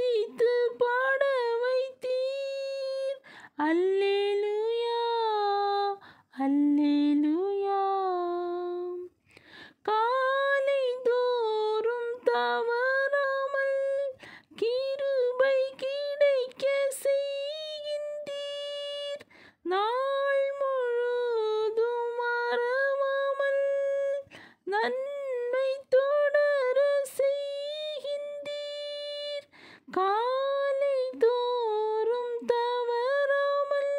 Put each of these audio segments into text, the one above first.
துதித்து பாட வைத்தீர் அல்லேலுயா அல்லேலுயா காலை தோறும் தவறாமல் கிருபை கிடைக்க செய்கின்றீர் நாள் முழுதும் மறவாமல் நன் காலை தோறும் தவறாமல்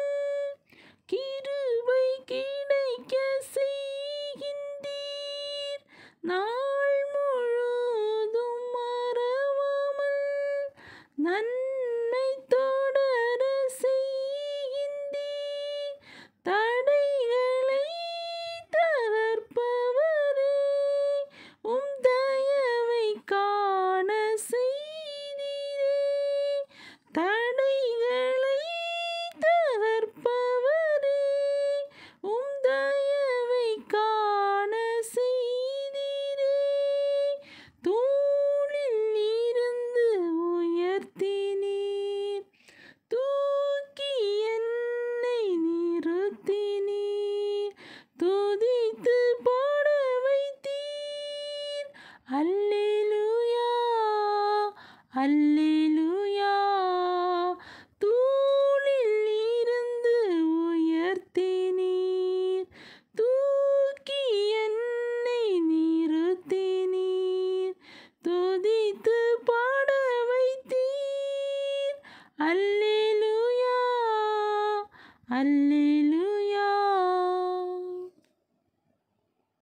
கிருவை கிடைக்க செய்கின்றீர் நாள் முழுதும் மறவாமல் நன் அல்லேலுயா தூணில் இருந்து உயர்த்தினீர் தூக்கி என்னை நிறுத்தினீர் துதித்து பாட வைத்தீர் அல்லேலுயா அல்லேலு